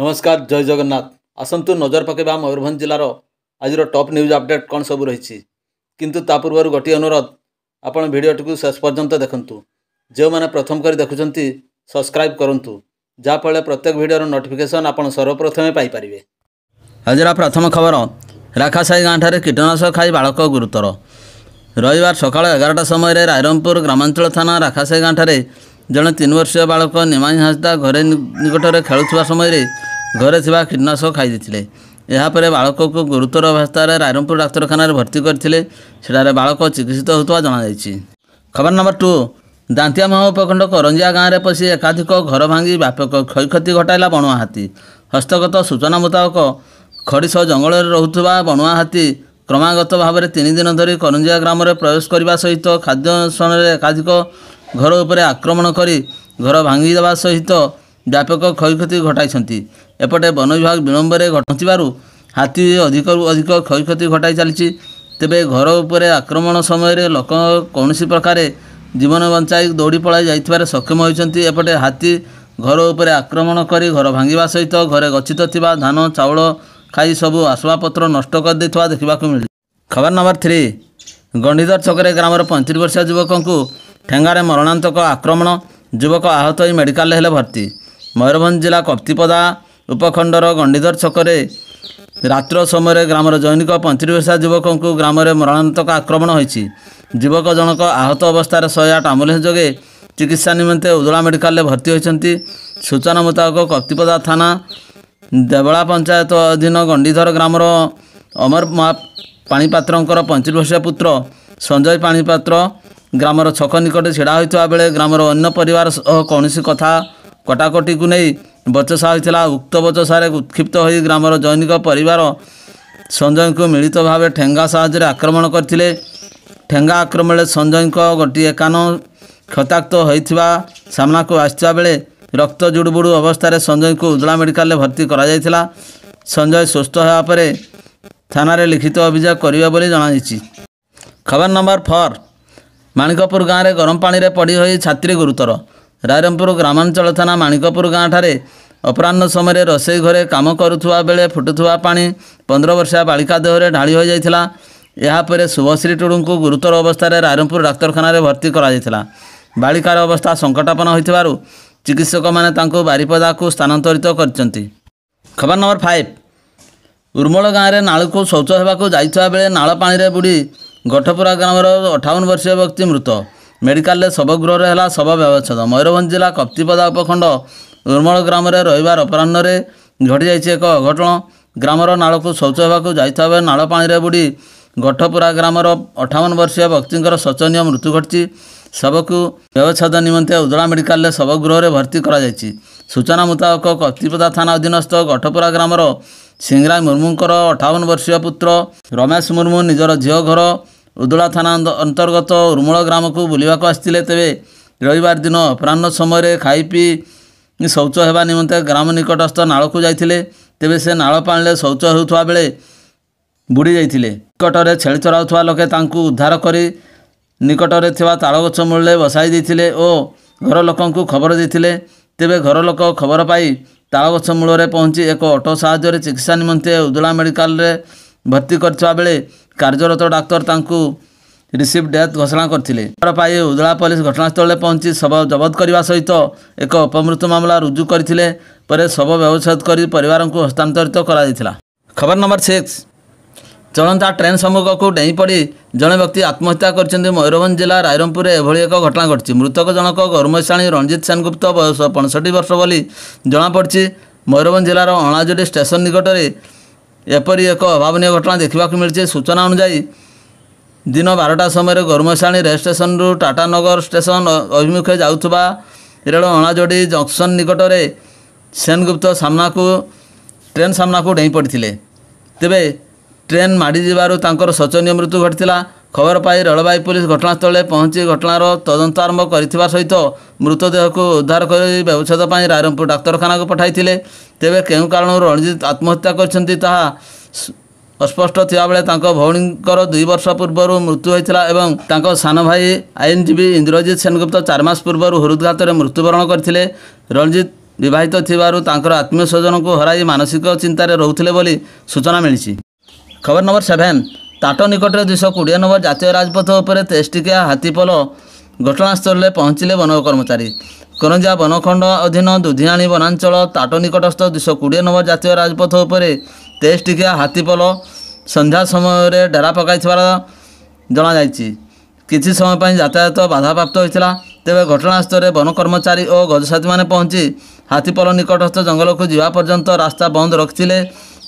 ନମସ୍କାର ଜୟ ଜଗନ୍ନାଥ ଆସନ୍ତୁ ନଜର ପକାଇବା ମୟୂରଭଞ୍ଜ ଜିଲ୍ଲାର ଆଜିର ଟପ୍ ନ୍ୟୁଜ୍ ଅପଡ଼େଟ୍ କ'ଣ ସବୁ ରହିଛି କିନ୍ତୁ ତା ପୂର୍ବରୁ ଗୋଟିଏ ଅନୁରୋଧ ଆପଣ ଭିଡ଼ିଓଟିକୁ ଶେଷ ପର୍ଯ୍ୟନ୍ତ ଦେଖନ୍ତୁ ଯେଉଁମାନେ ପ୍ରଥମ କରି ଦେଖୁଛନ୍ତି ସବସ୍କ୍ରାଇବ୍ କରନ୍ତୁ ଯାହାଫଳରେ ପ୍ରତ୍ୟେକ ଭିଡ଼ିଓର ନୋଟିଫିକେସନ୍ ଆପଣ ସର୍ବପ୍ରଥମେ ପାଇପାରିବେ ଆଜିର ପ୍ରଥମ ଖବର ରାଖାସାହି ଗାଁଠାରେ କୀଟନାଶକ ଖାଇ ବାଳକ ଗୁରୁତର ରବିବାର ସକାଳ ଏଗାରଟା ସମୟରେ ରାଇରମ୍ପୁର ଗ୍ରାମାଞ୍ଚଳ ଥାନା ରାଖାସାହି ଗାଁଠାରେ ଜଣେ ତିନି ବର୍ଷୀୟ ବାଳକ ନିମାଇଁ ହାସଦା ଘରେ ନିକଟରେ ଖେଳୁଥିବା ସମୟରେ ଘରେ ଥିବା କୀଟନାଶକ ଖାଇଦେଇଥିଲେ ଏହାପରେ ବାଳକକୁ ଗୁରୁତର ଅବସ୍ଥାରେ ରାଇରଙ୍ଗପୁର ଡାକ୍ତରଖାନାରେ ଭର୍ତ୍ତି କରିଥିଲେ ସେଠାରେ ବାଳକ ଚିକିତ୍ସିତ ହେଉଥିବା ଜଣାଯାଇଛି ଖବର ନମ୍ବର ଟୁ ଦାନ୍ତିଆ ମହା ଉପଖଣ୍ଡ କରଞ୍ଜିଆ ଗାଁରେ ପଶି ଏକାଧିକ ଘର ଭାଙ୍ଗି ବ୍ୟାପକ କ୍ଷୟକ୍ଷତି ଘଟାଇଲା ବଣୁଆ ହାତୀ ହସ୍ତଗତ ସୂଚନା ମୁତାବକ ଖଡ଼ି ସହ ଜଙ୍ଗଲରେ ରହୁଥିବା ବଣୁଆ ହାତୀ କ୍ରମାଗତ ଭାବରେ ତିନି ଦିନ ଧରି କରଞ୍ଜିଆ ଗ୍ରାମରେ ପ୍ରବେଶ କରିବା ସହିତ ଖାଦ୍ୟ ସ୍ଥାନରେ ଏକାଧିକ ଘର ଉପରେ ଆକ୍ରମଣ କରି ଘର ଭାଙ୍ଗିଦେବା ସହିତ ବ୍ୟାପକ କ୍ଷୟକ୍ଷତି ଘଟାଇଛନ୍ତି ଏପଟେ ବନ ବିଭାଗ ବିଳମ୍ବରେ ଘଟୁଥିବାରୁ ହାତୀ ଅଧିକରୁ ଅଧିକ କ୍ଷୟକ୍ଷତି ଘଟାଇ ଚାଲିଛି ତେବେ ଘର ଉପରେ ଆକ୍ରମଣ ସମୟରେ ଲୋକ କୌଣସି ପ୍ରକାରେ ଜୀବନ ବଞ୍ଚାଇ ଦୌଡ଼ି ପଳାଇ ଯାଇଥିବାରେ ସକ୍ଷମ ହୋଇଛନ୍ତି ଏପଟେ ହାତୀ ଘର ଉପରେ ଆକ୍ରମଣ କରି ଘର ଭାଙ୍ଗିବା ସହିତ ଘରେ ଗଚ୍ଛିତ ଥିବା ଧାନ ଚାଉଳ ଖାଇ ସବୁ ଆସବାବପତ୍ର ନଷ୍ଟ କରିଦେଇଥିବା ଦେଖିବାକୁ ମିଳିଛି ଖବର ନମ୍ବର ଥ୍ରୀ ଗଣ୍ଡିଧର ଛକରେ ଗ୍ରାମର ପଇଁତିରିଶ ବର୍ଷିଆ ଯୁବକଙ୍କୁ ଠେଙ୍ଗାରେ ମରଣାନ୍ତକ ଆକ୍ରମଣ ଯୁବକ ଆହତ ହୋଇ ମେଡ଼ିକାଲରେ ହେଲେ ଭର୍ତ୍ତି ମୟୂରଭଞ୍ଜ ଜିଲ୍ଲା କପ୍ତିପଦା ଉପଖଣ୍ଡର ଗଣ୍ଡିଧର ଛକରେ ରାତ୍ର ସମୟରେ ଗ୍ରାମର ଜୈନିକ ପଇଁତିରିଶା ଯୁବକଙ୍କୁ ଗ୍ରାମରେ ମରଣାନ୍ତକ ଆକ୍ରମଣ ହୋଇଛି ଯୁବକ ଜଣକ ଆହତ ଅବସ୍ଥାରେ ଶହେ ଆଠ ଆମ୍ବୁଲାନ୍ସ ଯୋଗେ ଚିକିତ୍ସା ନିମନ୍ତେ ଉଦଳା ମେଡ଼ିକାଲରେ ଭର୍ତ୍ତି ହୋଇଛନ୍ତି ସୂଚନା ମୁତାବକ କପ୍ତିପଦା ଥାନା ଦେବଳା ପଞ୍ଚାୟତ ଅଧୀନ ଗଣ୍ଡିଧର ଗ୍ରାମର ଅମର ମହା ପାଣିପାତ୍ରଙ୍କର ପଇଁତିରିଶିଆ ପୁତ୍ର ସଞ୍ଜୟ ପାଣିପାତ୍ର ଗ୍ରାମର ଛକ ନିକଟରେ ଛିଡ଼ା ହୋଇଥିବା ବେଳେ ଗ୍ରାମର ଅନ୍ୟ ପରିବାର ସହ କୌଣସି କଥା କଟାକଟିକୁ ନେଇ ବଚସା ହୋଇଥିଲା ଉକ୍ତ ବଚସାରେ ଉତ୍କ୍ଷିପ୍ତ ହୋଇ ଗ୍ରାମର ଜୈନିକ ପରିବାର ସଞ୍ଜୟଙ୍କୁ ମିଳିତ ଭାବେ ଠେଙ୍ଗା ସାହାଯ୍ୟରେ ଆକ୍ରମଣ କରିଥିଲେ ଠେଙ୍ଗା ଆକ୍ରମଣରେ ସଞ୍ଜୟଙ୍କ ଗୋଟିଏ କାନ କ୍ଷତାକ୍ତ ହୋଇଥିବା ସାମ୍ନାକୁ ଆସିଥିବା ବେଳେ ରକ୍ତ ଜୁଡ଼ୁବୁଡ଼ୁ ଅବସ୍ଥାରେ ସଞ୍ଜୟଙ୍କୁ ଉଜଳା ମେଡ଼ିକାଲରେ ଭର୍ତ୍ତି କରାଯାଇଥିଲା ସଞ୍ଜୟ ସୁସ୍ଥ ହେବା ପରେ ଥାନାରେ ଲିଖିତ ଅଭିଯୋଗ କରିବେ ବୋଲି ଜଣାଯାଇଛି ଖବର ନମ୍ବର ଫୋର୍ ମାଣିକପୁର ଗାଁରେ ଗରମ ପାଣିରେ ପଡ଼ି ହୋଇ ଛାତ୍ରୀ ଗୁରୁତର ରାଇରମ୍ପୁର ଗ୍ରାମାଞ୍ଚଳ ଥାନା ମାଣିକପୁର ଗାଁଠାରେ ଅପରାହ୍ନ ସମୟରେ ରୋଷେଇ ଘରେ କାମ କରୁଥିବା ବେଳେ ଫୁଟୁଥିବା ପାଣି ପନ୍ଦର ବର୍ଷିଆ ବାଳିକା ଦେହରେ ଢାଳି ହୋଇଯାଇଥିଲା ଏହାପରେ ଶୁଭଶ୍ରୀ ଟୁଡ଼ୁଙ୍କୁ ଗୁରୁତର ଅବସ୍ଥାରେ ରାଇରମ୍ପୁର ଡାକ୍ତରଖାନାରେ ଭର୍ତ୍ତି କରାଯାଇଥିଲା ବାଳିକାର ଅବସ୍ଥା ସଙ୍କଟାପନ୍ନ ହୋଇଥିବାରୁ ଚିକିତ୍ସକମାନେ ତାଙ୍କୁ ବାରିପଦାକୁ ସ୍ଥାନାନ୍ତରିତ କରିଛନ୍ତି ଖବର ନମ୍ବର ଫାଇଭ୍ ଉର୍ମଳ ଗାଁରେ ନାଳକୁ ଶୌଚ ହେବାକୁ ଯାଇଥିବା ବେଳେ ନାଳ ପାଣିରେ ବୁଡ଼ି ଗଠପୁରା ଗ୍ରାମର ଅଠାବନ ବର୍ଷୀୟ ବ୍ୟକ୍ତି ମୃତ ମେଡ଼ିକାଲରେ ଶବଗୃହରେ ହେଲା ଶବ ବ୍ୟବଚ୍ଛେଦ ମୟୂରଭଞ୍ଜ ଜିଲ୍ଲା କପ୍ତିପଦା ଉପଖଣ୍ଡ ଉର୍ମଳ ଗ୍ରାମରେ ରହିବାର ଅପରାହ୍ନରେ ଘଟିଯାଇଛି ଏକ ଅଘଟଣ ଗ୍ରାମର ନାଳକୁ ଶୌଚ ହେବାକୁ ଯାଇଥିବା ବେଳେ ନାଳ ପାଣିରେ ବୁଡ଼ି ଗଠପୁରା ଗ୍ରାମର ଅଠାବନ ବର୍ଷୀୟ ବ୍ୟକ୍ତିଙ୍କର ଶୋଚନୀୟ ମୃତ୍ୟୁ ଘଟିଛି ଶବକୁ ବ୍ୟବଚ୍ଛେଦ ନିମନ୍ତେ ଉଦଳା ମେଡ଼ିକାଲରେ ଶବଗୃହରେ ଭର୍ତ୍ତି କରାଯାଇଛି ସୂଚନା ମୁତାବକ କପ୍ତିପଦା ଥାନା ଅଧୀନସ୍ଥ ଗଠପୁରା ଗ୍ରାମର ସିଂରା ମୁର୍ମୁଙ୍କର ଅଠାବନ ବର୍ଷୀୟ ପୁତ୍ର ରମେଶ ମୁର୍ମୁ ନିଜର ଝିଅ ଘର ଉଦଳା ଥାନା ଅନ୍ତର୍ଗତ ଉର୍ମୂଳ ଗ୍ରାମକୁ ବୁଲିବାକୁ ଆସିଥିଲେ ତେବେ ରବିବାର ଦିନ ଅପରାହ୍ନ ସମୟରେ ଖାଇ ପିଇ ଶୌଚ ହେବା ନିମନ୍ତେ ଗ୍ରାମ ନିକଟସ୍ଥ ନାଳକୁ ଯାଇଥିଲେ ତେବେ ସେ ନାଳ ପାଣିରେ ଶୌଚ ହେଉଥିବା ବେଳେ ବୁଡ଼ି ଯାଇଥିଲେ ନିକଟରେ ଛେଳି ଚରାଉଥିବା ଲୋକେ ତାଙ୍କୁ ଉଦ୍ଧାର କରି ନିକଟରେ ଥିବା ତାଳଗଛ ମୂଳରେ ବସାଇ ଦେଇଥିଲେ ଓ ଘର ଲୋକଙ୍କୁ ଖବର ଦେଇଥିଲେ ତେବେ ଘର ଲୋକ ଖବର ପାଇ ତାଳଗଛ ମୂଳରେ ପହଞ୍ଚି ଏକ ଅଟୋ ସାହାଯ୍ୟରେ ଚିକିତ୍ସା ନିମନ୍ତେ ଉଦଳା ମେଡ଼ିକାଲରେ ଭର୍ତ୍ତି କରିଥିବା ବେଳେ କାର୍ଯ୍ୟରତ ଡାକ୍ତର ତାଙ୍କୁ ରିସିଭ୍ ଡେଥ୍ ଘୋଷଣା କରିଥିଲେ ଖବର ପାଇ ଉଦଳା ପୋଲିସ ଘଟଣାସ୍ଥଳରେ ପହଞ୍ଚି ଶବ ଜବତ କରିବା ସହିତ ଏକ ଅପମୃତ୍ୟୁ ମାମଲା ରୁଜୁ କରିଥିଲେ ପରେ ଶବ ବ୍ୟବଚ୍ଛେଦ କରି ପରିବାରଙ୍କୁ ହସ୍ତାନ୍ତରିତ କରାଯାଇଥିଲା ଖବର ନମ୍ବର ସିକ୍ସ ଚଳନ୍ତା ଟ୍ରେନ୍ ସମ୍ମୁଖକୁ ଡେଇଁ ପଡ଼ି ଜଣେ ବ୍ୟକ୍ତି ଆତ୍ମହତ୍ୟା କରିଛନ୍ତି ମୟୂରଭଞ୍ଜ ଜିଲ୍ଲା ରାଇରମ୍ପୁରରେ ଏଭଳି ଏକ ଘଟଣା ଘଟିଛି ମୃତକ ଜଣକ ଗୌରମଶାଣୀ ରଞ୍ଜିତ ସେନଗୁପ୍ତ ବୟସ ପଞ୍ଚଷଠି ବର୍ଷ ବୋଲି ଜଣାପଡ଼ିଛି ମୟୂରଭଞ୍ଜ ଜିଲ୍ଲାର ଅଣାଜୁଡ଼ି ଷ୍ଟେସନ ନିକଟରେ ଏପରି ଏକ ଅଭାବନୀୟ ଘଟଣା ଦେଖିବାକୁ ମିଳିଛି ସୂଚନା ଅନୁଯାୟୀ ଦିନ ବାରଟା ସମୟରେ ଗରମଶାଣୀ ରେଳ ଷ୍ଟେସନରୁ ଟାଟାନଗର ଷ୍ଟେସନ ଅଭିମୁଖେ ଯାଉଥିବା ରେଳ ଅଣାଯୋଡ଼ି ଜଙ୍କସନ୍ ନିକଟରେ ସେନଗୁପ୍ତ ସାମ୍ନାକୁ ଟ୍ରେନ୍ ସାମ୍ନାକୁ ଡେଇଁ ପଡ଼ିଥିଲେ ତେବେ ଟ୍ରେନ୍ ମାଡ଼ିଯିବାରୁ ତାଙ୍କର ଶୋଚନୀୟ ମୃତ୍ୟୁ ଘଟିଥିଲା ଖବର ପାଇ ରେଳବାଇ ପୋଲିସ ଘଟଣାସ୍ଥଳରେ ପହଞ୍ଚି ଘଟଣାର ତଦନ୍ତ ଆରମ୍ଭ କରିଥିବା ସହିତ ମୃତଦେହକୁ ଉଦ୍ଧାର କରି ବ୍ୟବଚ୍ଛେଦ ପାଇଁ ରାଇରଙ୍ଗପୁର ଡାକ୍ତରଖାନାକୁ ପଠାଇଥିଲେ ତେବେ କେଉଁ କାରଣରୁ ରଣଜିତ ଆତ୍ମହତ୍ୟା କରିଛନ୍ତି ତାହା ଅସ୍ପଷ୍ଟ ଥିବାବେଳେ ତାଙ୍କ ଭଉଣୀଙ୍କର ଦୁଇ ବର୍ଷ ପୂର୍ବରୁ ମୃତ୍ୟୁ ହୋଇଥିଲା ଏବଂ ତାଙ୍କ ସାନ ଭାଇ ଆଇନଜୀବୀ ଇନ୍ଦ୍ରଜିତ ସେନଗୁପ୍ତ ଚାରି ମାସ ପୂର୍ବରୁ ହୃଦଘାତରେ ମୃତ୍ୟୁବରଣ କରିଥିଲେ ରଣଜିତ ବିବାହିତ ଥିବାରୁ ତାଙ୍କର ଆତ୍ମୀୟ ସ୍ୱଜନଙ୍କୁ ହରାଇ ମାନସିକ ଚିନ୍ତାରେ ରହୁଥିଲେ ବୋଲି ସୂଚନା ମିଳିଛି ଖବର ନମ୍ବର ସେଭେନ୍ ତାଟ ନିକଟରେ ଦୁଇଶହ କୋଡ଼ିଏ ନମ୍ବର ଜାତୀୟ ରାଜପଥ ଉପରେ ତେଷ୍ଟିକିଆ ହାତୀପଲ ଘଟଣାସ୍ଥଳରେ ପହଞ୍ଚିଲେ ବନ କର୍ମଚାରୀ କରଞ୍ଜିଆ ବନଖଣ୍ଡ ଅଧୀନ ଦୁଧିଆଣୀ ବନାଞ୍ଚଳ ତାଟ ନିକଟସ୍ଥ ଦୁଇଶହ କୋଡ଼ିଏ ନମ୍ବର ଜାତୀୟ ରାଜପଥ ଉପରେ ତେଷ୍ଟିକିଆ ହାତୀପଲ ସନ୍ଧ୍ୟା ସମୟରେ ଡେରା ପକାଇଥିବାର ଜଣାଯାଇଛି କିଛି ସମୟ ପାଇଁ ଯାତାୟାତ ବାଧାପ୍ରାପ୍ତ ହୋଇଥିଲା ତେବେ ଘଟଣାସ୍ଥଳରେ ବନ କର୍ମଚାରୀ ଓ ଗଜସାଥୀମାନେ ପହଞ୍ଚି ହାତୀପଲ ନିକଟସ୍ଥ ଜଙ୍ଗଲକୁ ଯିବା ପର୍ଯ୍ୟନ୍ତ ରାସ୍ତା ବନ୍ଦ ରଖିଥିଲେ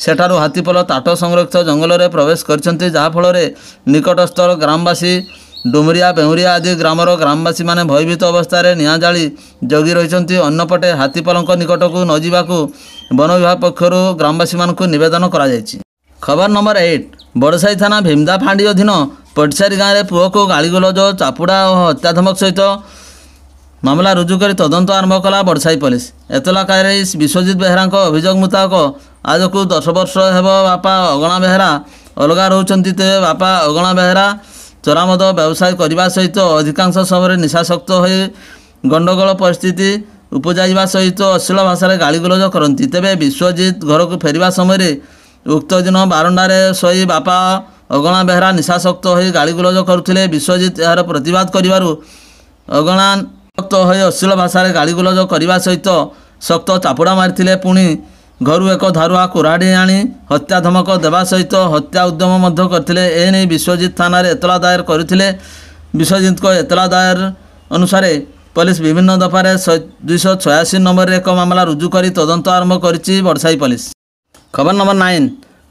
ସେଠାରୁ ହାତୀପଲ ତାଟ ସଂରକ୍ଷିତ ଜଙ୍ଗଲରେ ପ୍ରବେଶ କରିଛନ୍ତି ଯାହାଫଳରେ ନିକଟସ୍ଥ ଗ୍ରାମବାସୀ ଡୁମରିଆ ବେହୁରିଆ ଆଦି ଗ୍ରାମର ଗ୍ରାମବାସୀମାନେ ଭୟଭୀତ ଅବସ୍ଥାରେ ନିଆଁ ଜାଳି ଜଗି ରହିଛନ୍ତି ଅନ୍ୟପଟେ ହାତୀପଲଙ୍କ ନିକଟକୁ ନଯିବାକୁ ବନ ବିଭାଗ ପକ୍ଷରୁ ଗ୍ରାମବାସୀମାନଙ୍କୁ ନିବେଦନ କରାଯାଇଛି ଖବର ନମ୍ବର ଏଇଟ୍ ବଡ଼ସାହି ଥାନା ଭୀମଦା ଫାଣ୍ଡି ଅଧୀନ ପଟିସାରି ଗାଁରେ ପୁଅକୁ ଗାଳିଗୁଲଜ ଚାପୁଡ଼ା ଓ ହତ୍ୟାଧମକ ସହିତ ମାମଲା ରୁଜୁ କରି ତଦନ୍ତ ଆରମ୍ଭ କଲା ବଡ଼ସାହି ପୋଲିସ ଏତଲା କାଇରିସ ବିଶ୍ୱଜିତ ବେହେରାଙ୍କ ଅଭିଯୋଗ ମୁତାବକ ଆଜକୁ ଦଶ ବର୍ଷ ହେବ ବାପା ଅଗଣା ବେହେରା ଅଲଗା ରହୁଛନ୍ତି ତେବେ ବାପା ଅଗଣା ବେହେରା ଚୋରାମଦ ବ୍ୟବସାୟ କରିବା ସହିତ ଅଧିକାଂଶ ସମୟରେ ନିଶାଶକ୍ତ ହୋଇ ଗଣ୍ଡଗୋଳ ପରିସ୍ଥିତି ଉପୁଜାଇବା ସହିତ ଅଶ୍ଳୀଳ ଭାଷାରେ ଗାଳିଗୁଲଜ କରନ୍ତି ତେବେ ବିଶ୍ୱଜିତ ଘରକୁ ଫେରିବା ସମୟରେ ଉକ୍ତ ଦିନ ବାରଣ୍ଡାରେ ଶୋଇ ବାପା ଅଗଣା ବେହେରା ନିଶାଶକ୍ତ ହୋଇ ଗାଳିଗୁଲଜ କରୁଥିଲେ ବିଶ୍ୱଜିତ ଏହାର ପ୍ରତିବାଦ କରିବାରୁ ଅଗଣା ଶକ୍ତ ହୋଇ ଅଶ୍ଳୀଳ ଭାଷାରେ ଗାଳିଗୁଲଜ କରିବା ସହିତ ଶକ୍ତ ଚାପୁଡ଼ା ମାରିଥିଲେ ପୁଣି ଘରୁ ଏକ ଧାରୁଆ କୁରାଢ଼ି ଆଣି ହତ୍ୟା ଧମକ ଦେବା ସହିତ ହତ୍ୟା ଉଦ୍ୟମ ମଧ୍ୟ କରିଥିଲେ ଏ ନେଇ ବିଶ୍ୱଜିତ ଥାନାରେ ଏତଲା ଦାୟର କରିଥିଲେ ବିଶ୍ୱଜିତଙ୍କ ଏତଲା ଦାୟର ଅନୁସାରେ ପୋଲିସ ବିଭିନ୍ନ ଦଫାରେ ଦୁଇଶହ ଛୟାଅଶୀ ନମ୍ବରରେ ଏକ ମାମଲା ରୁଜୁ କରି ତଦନ୍ତ ଆରମ୍ଭ କରିଛି ବଡ଼ସାହି ପୋଲିସ ଖବର ନମ୍ବର ନାଇନ୍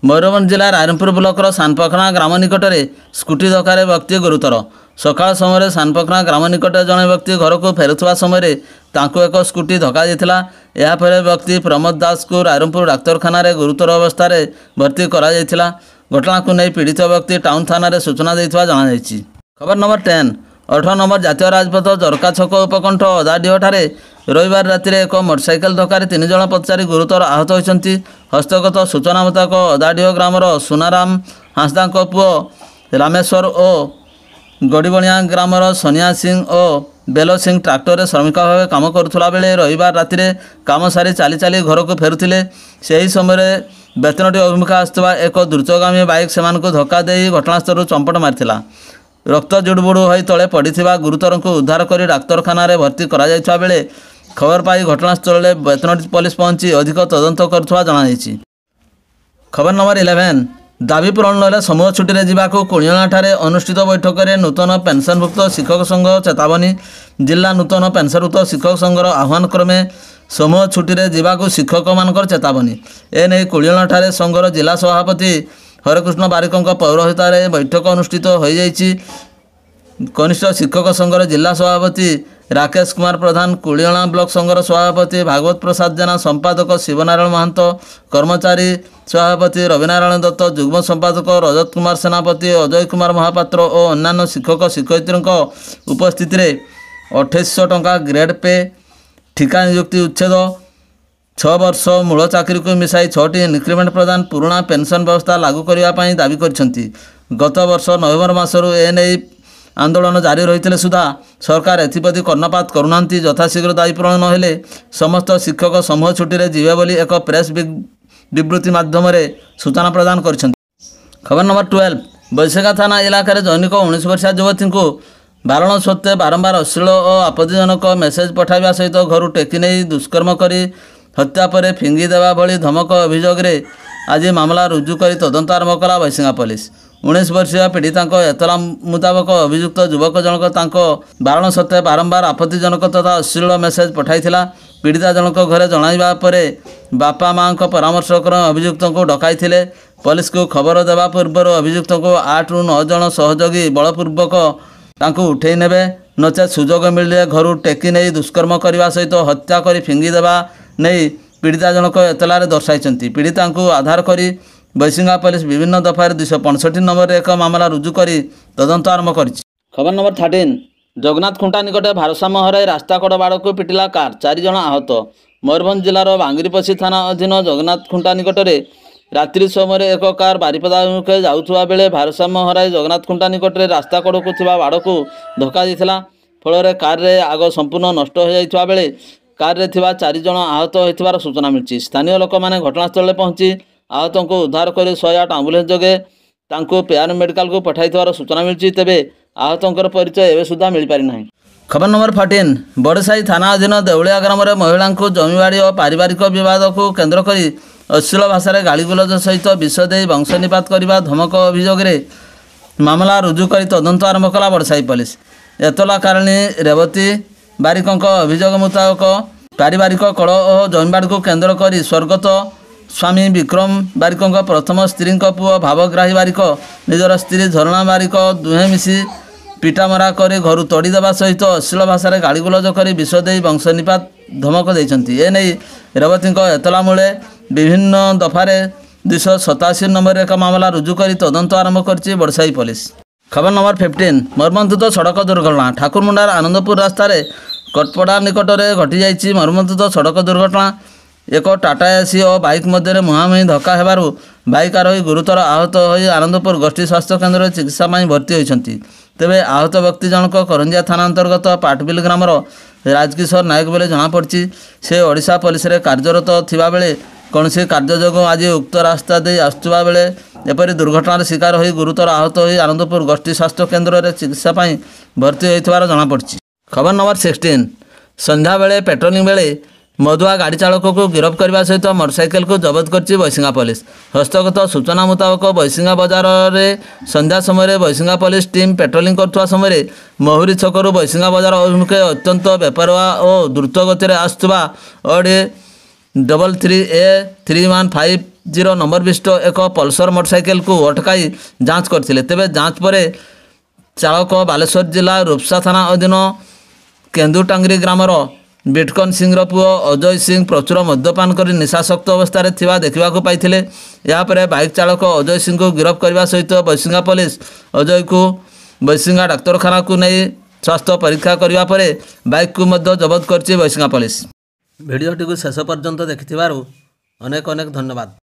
ମୟୂରଭଞ୍ଜ ଜିଲ୍ଲା ରାଇରମପୁର ବ୍ଲକର ସାନପଖଣା ଗ୍ରାମ ନିକଟରେ ସ୍କୁଟି ଧକ୍କାରେ ବ୍ୟକ୍ତି ଗୁରୁତର ସକାଳ ସମୟରେ ସାନପଖଣା ଗ୍ରାମ ନିକଟରେ ଜଣେ ବ୍ୟକ୍ତି ଘରକୁ ଫେରୁଥିବା ସମୟରେ ତାଙ୍କୁ ଏକ ସ୍କୁଟି ଧକ୍କା ଦେଇଥିଲା ଏହାପରେ ବ୍ୟକ୍ତି ପ୍ରମୋଦ ଦାସଙ୍କୁ ରାଇରମ୍ପୁର ଡାକ୍ତରଖାନାରେ ଗୁରୁତର ଅବସ୍ଥାରେ ଭର୍ତ୍ତି କରାଯାଇଥିଲା ଘଟଣାକୁ ନେଇ ପୀଡ଼ିତ ବ୍ୟକ୍ତି ଟାଉନ୍ ଥାନାରେ ସୂଚନା ଦେଇଥିବା ଜଣାଯାଇଛି ଖବର ନମ୍ବର ଟେନ୍ ଅଠର ନମ୍ବର ଜାତୀୟ ରାଜପଥ ଜରକା ଛକ ଉପକଣ୍ଠ ଅଦାଡିହଠାରେ ରବିବାର ରାତିରେ ଏକ ମୋଟରସାଇକେଲ ଧକ୍କାରେ ତିନି ଜଣ ପଚାରି ଗୁରୁତର ଆହତ ହୋଇଛନ୍ତି ହସ୍ତଗତ ସୂଚନା ମୁତାବକ ଅଦାଡିହ ଗ୍ରାମର ସୁନାରାମ ହାଁସଦାଙ୍କ ପୁଅ ରାମେଶ୍ୱର ଓ ଗଡ଼ିବଣିଆ ଗ୍ରାମର ସୋନିଆ ସିଂ ଓ ବେଲ ସିଂ ଟ୍ରାକ୍ଟରରେ ଶ୍ରମିକ ଭାବେ କାମ କରୁଥିଲା ବେଳେ ରହିବା ରାତିରେ କାମ ସାରି ଚାଲି ଚାଲି ଘରକୁ ଫେରୁଥିଲେ ସେହି ସମୟରେ ବେତନଟି ଅଭିମୁଖ ଆସୁଥିବା ଏକ ଦ୍ରୁତଗାମୀ ବାଇକ୍ ସେମାନଙ୍କୁ ଧକ୍କା ଦେଇ ଘଟଣାସ୍ଥଳରୁ ଚମ୍ପଟ ମାରିଥିଲା ରକ୍ତ ଜୁଡ଼ୁବୁଡ଼ୁ ହୋଇ ତଳେ ପଡ଼ିଥିବା ଗୁରୁତରଙ୍କୁ ଉଦ୍ଧାର କରି ଡାକ୍ତରଖାନାରେ ଭର୍ତ୍ତି କରାଯାଇଥିବା ବେଳେ ଖବର ପାଇ ଘଟଣାସ୍ଥଳରେ ବେତନଟି ପୋଲିସ ପହଞ୍ଚି ଅଧିକ ତଦନ୍ତ କରୁଥିବା ଜଣାଯାଇଛି ଖବର ନମ୍ବର ଇଲେଭେନ୍ ଦାବି ପୂରଣ ନହେଲେ ସମୟ ଛୁଟିରେ ଯିବାକୁ କୁଣିଆଣାଠାରେ ଅନୁଷ୍ଠିତ ବୈଠକରେ ନୂତନ ପେନ୍ସନ୍ଭୁକ୍ତ ଶିକ୍ଷକ ସଂଘ ଚେତାବନୀ ଜିଲ୍ଲା ନୂତନ ପେନ୍ସନ୍ଭୁକ୍ତ ଶିକ୍ଷକ ସଂଘର ଆହ୍ୱାନ କ୍ରମେ ସମୟ ଛୁଟିରେ ଯିବାକୁ ଶିକ୍ଷକମାନଙ୍କର ଚେତାବନୀ ଏ ନେଇ କୁଳିଆଣାଠାରେ ସଂଘର ଜିଲ୍ଲା ସଭାପତି ହରେକୃଷ୍ଣ ବାରିକଙ୍କ ପୌରହିତାରେ ବୈଠକ ଅନୁଷ୍ଠିତ ହୋଇଯାଇଛି କନିଷ୍ଠ ଶିକ୍ଷକ ସଂଘର ଜିଲ୍ଲା ସଭାପତି ରାକେଶ କୁମାର ପ୍ରଧାନ କୁଳିଅଣା ବ୍ଲକ ସଂଘର ସଭାପତି ଭାଗବତ ପ୍ରସାଦ ଜେନା ସମ୍ପାଦକ ଶିବନାରାୟଣ ମହାନ୍ତ କର୍ମଚାରୀ ସଭାପତି ରବିନାରାୟଣ ଦତ୍ତ ଯୁଗ୍ମ ସମ୍ପାଦକ ରଜତ କୁମାର ସେନାପତି ଅଜୟ କୁମାର ମହାପାତ୍ର ଓ ଅନ୍ୟାନ୍ୟ ଶିକ୍ଷକ ଶିକ୍ଷୟିତ୍ରୀଙ୍କ ଉପସ୍ଥିତିରେ ଅଠେଇଶହ ଟଙ୍କା ଗ୍ରେଡ୍ ପେ ଠିକା ନିଯୁକ୍ତି ଉଚ୍ଛେଦ ଛଅ ବର୍ଷ ମୂଳ ଚାକିରିକୁ ମିଶାଇ ଛଅଟି ଇନକ୍ରିମେଣ୍ଟ ପ୍ରଦାନ ପୁରୁଣା ପେନ୍ସନ୍ ବ୍ୟବସ୍ଥା ଲାଗୁ କରିବା ପାଇଁ ଦାବି କରିଛନ୍ତି ଗତ ବର୍ଷ ନଭେମ୍ବର ମାସରୁ ଏନେଇ ଆନ୍ଦୋଳନ ଜାରି ରହିଥିଲେ ସୁଦ୍ଧା ସରକାର ଏଥିପ୍ରତି କର୍ଣ୍ଣପାତ କରୁନାହାନ୍ତି ଯଥାଶୀଘ୍ର ଦାୟୀ ପ୍ରଣୟନ ହେଲେ ସମସ୍ତ ଶିକ୍ଷକ ସମୂହ ଛୁଟିରେ ଯିବେ ବୋଲି ଏକ ପ୍ରେସ୍ ବିବୃତ୍ତି ମାଧ୍ୟମରେ ସୂଚନା ପ୍ରଦାନ କରିଛନ୍ତି ଖବର ନମ୍ବର ଟୁଏଲ୍ଭ ବୈଶାଖା ଥାନା ଇଲାକାରେ ଜୈନିକ ଉଣେଇଶ ବର୍ଷିଆ ଯୁବତୀଙ୍କୁ ବାରଣ ସତ୍ତ୍ୱେ ବାରମ୍ବାର ଅଶ୍ଳୀଳ ଓ ଆପତ୍ତିଜନକ ମେସେଜ୍ ପଠାଇବା ସହିତ ଘରୁ ଟେକି ନେଇ ଦୁଷ୍କର୍ମ କରି ହତ୍ୟା ପରେ ଫିଙ୍ଗି ଦେବା ଭଳି ଧମକ ଅଭିଯୋଗରେ ଆଜି ମାମଲା ରୁଜୁ କରି ତଦନ୍ତ ଆରମ୍ଭ କଲା ବୈଶିଙ୍ଗା ପୋଲିସ ଉଣେଇଶ ବର୍ଷୀୟ ପୀଡ଼ିତାଙ୍କ ଏତଲା ମୁତାବକ ଅଭିଯୁକ୍ତ ଯୁବକ ଜଣକ ତାଙ୍କ ବାରଣ ସତ୍ତ୍ୱେ ବାରମ୍ବାର ଆପତ୍ତିଜନକ ତଥା ଅଶ୍ଳୀଳ ମେସେଜ୍ ପଠାଇଥିଲା ପୀଡ଼ିତା ଜଣକ ଘରେ ଜଣାଇବା ପରେ ବାପା ମାଆଙ୍କ ପରାମର୍ଶକ୍ରମେ ଅଭିଯୁକ୍ତଙ୍କୁ ଡକାଇଥିଲେ ପୋଲିସକୁ ଖବର ଦେବା ପୂର୍ବରୁ ଅଭିଯୁକ୍ତଙ୍କୁ ଆଠରୁ ନଅ ଜଣ ସହଯୋଗୀ ବଳପୂର୍ବକ ତାଙ୍କୁ ଉଠାଇ ନେବେ ନଚେତ୍ ସୁଯୋଗ ମିଳିଲେ ଘରୁ ଟେକି ନେଇ ଦୁଷ୍କର୍ମ କରିବା ସହିତ ହତ୍ୟା କରି ଫିଙ୍ଗିଦେବା ନେଇ ପୀଡ଼ିତା ଜଣକ ଏତଲାରେ ଦର୍ଶାଇଛନ୍ତି ପୀଡ଼ିତାଙ୍କୁ ଆଧାର କରି ବୈଶିଙ୍ଗା ପୋଲିସ ବିଭିନ୍ନ ଦଫାରେ ଦୁଇଶହ ପଞ୍ଚଷଠି ନମ୍ବରରେ ଏକ ମାମଲା ରୁଜୁ କରି ତଦନ୍ତ ଆରମ୍ଭ କରିଛି ଖବର ନମ୍ବର ଥାର୍ଟିନ୍ ଜଗନ୍ନାଥ ଖୁଣ୍ଟା ନିକଟ ଭାରସାମ୍ୟ ହରାଇ ରାସ୍ତାକଡ ବାଡ଼କୁ ପିଟିଲା କାର୍ ଚାରି ଜଣ ଆହତ ମୟୂରଭଞ୍ଜ ଜିଲ୍ଲାର ବାଙ୍ଗିରିପଶି ଥାନା ଅଧୀନ ଜଗନ୍ନାଥ ଖୁଣ୍ଟା ନିକଟରେ ରାତ୍ରି ସମୟରେ ଏକ କାର୍ ବାରିପଦା ଅଭିମୁଖେ ଯାଉଥିବା ବେଳେ ଭାରସାମ୍ୟ ହରାଇ ଜଗନ୍ନାଥ ଖୁଣ୍ଟା ନିକଟରେ ରାସ୍ତାକଡକୁ ଥିବା ବାଡ଼କୁ ଧକ୍କା ଦେଇଥିଲା ଫଳରେ କାର୍ରେ ଆଗ ସମ୍ପୂର୍ଣ୍ଣ ନଷ୍ଟ ହୋଇଯାଇଥିବା ବେଳେ କାର୍ରେ ଥିବା ଚାରି ଜଣ ଆହତ ହୋଇଥିବାର ସୂଚନା ମିଳିଛି ସ୍ଥାନୀୟ ଲୋକମାନେ ଘଟଣାସ୍ଥଳରେ ପହଞ୍ଚି ଆହତଙ୍କୁ ଉଦ୍ଧାର କରି ଶହେ ଆଠ ଆମ୍ବୁଲାନ୍ସ ଯୋଗେ ତାଙ୍କୁ ପେୟାନ ମେଡିକାଲକୁ ପଠାଇଥିବାର ସୂଚନା ମିଳିଛି ତେବେ ଆହତଙ୍କର ପରିଚୟ ଏବେ ସୁଦ୍ଧା ମିଳିପାରିନାହିଁ ଖବର ନମ୍ବର ଫର୍ଟିନ୍ ବଡ଼ସାହି ଥାନା ଅଧୀନ ଦେଉଳିଆ ଗ୍ରାମରେ ମହିଳାଙ୍କୁ ଜମିବାଡ଼ି ଓ ପାରିବାରିକ ବିବାଦକୁ କେନ୍ଦ୍ର କରି ଅଶ୍ଳୀଳ ଭାଷାରେ ଗାଳିଗୁଲଜ ସହିତ ବିଷ ଦେଇ ବଂଶ ନିପାତ କରିବା ଧମକ ଅଭିଯୋଗରେ ମାମଲା ରୁଜୁ କରି ତଦନ୍ତ ଆରମ୍ଭ କଲା ବଡ଼ସାହି ପୋଲିସ ଏତଲା କାରିଣୀ ରେବତୀ ବାରିକଙ୍କ ଅଭିଯୋଗ ମୁତାବକ ପାରିବାରିକ କଳ ଓ ଜମିବାଡ଼ିକୁ କେନ୍ଦ୍ର କରି ସ୍ୱର୍ଗତ ସ୍ୱାମୀ ବିକ୍ରମ ବାରିକଙ୍କ ପ୍ରଥମ ସ୍ତ୍ରୀଙ୍କ ପୁଅ ଭାବଗ୍ରାହୀ ବାରିକ ନିଜର ସ୍ତ୍ରୀ ଝରଣା ବାରିକ ଦୁହେଁ ମିଶି ପିଟାମରା କରି ଘରୁ ଦେବା ସହିତ ଅଶ୍ଳୀଳ ଭାଷାରେ ଗାଳିଗୁଲଜ କରି ବିଷ ଦେଇ ବଂଶ ନିପାତ ଧମକ ଦେଇଛନ୍ତି ଏନେଇ ରେବତୀଙ୍କ ଏତଲା ମୂଳେ ବିଭିନ୍ନ ଦଫାରେ ଦୁଇଶହ ସତାଅଶୀ ନମ୍ବରରେ ଏକ ମାମଲା ରୁଜୁ କରି ତଦନ୍ତ ଆରମ୍ଭ କରିଛି ବଡ଼ସାହି ପୋଲିସ ଖବର ନମ୍ବର ଫିଫ୍ଟିନ୍ ମର୍ମନ୍ତୁତ ସଡ଼କ ଦୁର୍ଘଟଣା ଠାକୁରମୁଣ୍ଡାର ଆନନ୍ଦପୁର ରାସ୍ତାରେ କଟପଡ଼ା ନିକଟରେ ଘଟିଯାଇଛି ମର୍ମନ୍ତୁତ ସଡ଼କ ଦୁର୍ଘଟଣା ଏକ ଟାଟା ଏସି ଓ ବାଇକ୍ ମଧ୍ୟରେ ମୁହାଁମୁହିଁ ଧକ୍କା ହେବାରୁ ବାଇକ୍ ଆରୋହୀ ଗୁରୁତର ଆହତ ହୋଇ ଆନନ୍ଦପୁର ଗୋଷ୍ଠୀ ସ୍ୱାସ୍ଥ୍ୟ କେନ୍ଦ୍ରରେ ଚିକିତ୍ସା ପାଇଁ ଭର୍ତ୍ତି ହୋଇଛନ୍ତି ତେବେ ଆହତ ବ୍ୟକ୍ତି ଜଣକ କରଞ୍ଜିଆ ଥାନା ଅନ୍ତର୍ଗତ ପାଟବିଲ୍ ଗ୍ରାମର ରାଜକିଶୋର ନାୟକ ବୋଲି ଜଣାପଡ଼ିଛି ସେ ଓଡ଼ିଶା ପୋଲିସରେ କାର୍ଯ୍ୟରତ ଥିବାବେଳେ କୌଣସି କାର୍ଯ୍ୟ ଯୋଗୁଁ ଆଜି ଉକ୍ତ ରାସ୍ତା ଦେଇ ଆସୁଥିବା ବେଳେ ଏପରି ଦୁର୍ଘଟଣାର ଶିକାର ହୋଇ ଗୁରୁତର ଆହତ ହୋଇ ଆନନ୍ଦପୁର ଗୋଷ୍ଠୀ ସ୍ୱାସ୍ଥ୍ୟ କେନ୍ଦ୍ରରେ ଚିକିତ୍ସା ପାଇଁ ଭର୍ତ୍ତି ହୋଇଥିବାର ଜଣାପଡ଼ିଛି ଖବର ନମ୍ବର ସିକ୍ସଟିନ୍ ସନ୍ଧ୍ୟାବେଳେ ପେଟ୍ରୋଲିଂ ବେଳେ ମଦୁଆ ଗାଡ଼ି ଚାଳକକୁ ଗିରଫ କରିବା ସହିତ ମୋଟରସାଇକେଲକୁ ଜବତ କରିଛି ବୈଶିଙ୍ଗା ପୋଲିସ ହସ୍ତଗତ ସୂଚନା ମୁତାବକ ବୈଶିଙ୍ଗା ବଜାରରେ ସନ୍ଧ୍ୟା ସମୟରେ ବୈଶିଙ୍ଗା ପୋଲିସ ଟିମ୍ ପେଟ୍ରୋଲିଂ କରୁଥିବା ସମୟରେ ମହୁରି ଛକରୁ ବୈଶିଙ୍ଗା ବଜାର ଅଭିମୁଖେ ଅତ୍ୟନ୍ତ ବେପରୁଆ ଓ ଦ୍ରୁତଗତିରେ ଆସୁଥିବା OD double three A three one five zero number ବିଶିଷ୍ଟ ଏକ ପଲ୍ସର ମୋଟରସାଇକେଲକୁ ଅଟକାଇ ଯାଞ୍ଚ କରିଥିଲେ ତେବେ ଯାଞ୍ଚ ପରେ ଚାଳକ ବାଲେଶ୍ୱର ଜିଲ୍ଲା ରୂପସା ଥାନା ଅଧୀନ କେନ୍ଦୁଟାଙ୍ଗରି ଗ୍ରାମର ବିଟକନ୍ ସିଂର ପୁଅ ଅଜୟ ସିଂ ପ୍ରଚୁର ମଦ୍ୟପାନ କରି ନିଶାଶକ୍ତ ଅବସ୍ଥାରେ ଥିବା ଦେଖିବାକୁ ପାଇଥିଲେ ଏହାପରେ ବାଇକ୍ ଚାଳକ ଅଜୟ ସିଂଙ୍କୁ ଗିରଫ କରିବା ସହିତ ବୈଶିଙ୍ଗା ପୋଲିସ ଅଜୟକୁ ବୈଶିଙ୍ଗା ଡାକ୍ତରଖାନାକୁ ନେଇ ସ୍ୱାସ୍ଥ୍ୟ ପରୀକ୍ଷା କରିବା ପରେ ବାଇକ୍କୁ ମଧ୍ୟ ଜବତ କରିଛି ବୈଶିଙ୍ଗା ପୋଲିସ ଭିଡ଼ିଓଟିକୁ ଶେଷ ପର୍ଯ୍ୟନ୍ତ ଦେଖିଥିବାରୁ ଅନେକ ଅନେକ ଧନ୍ୟବାଦ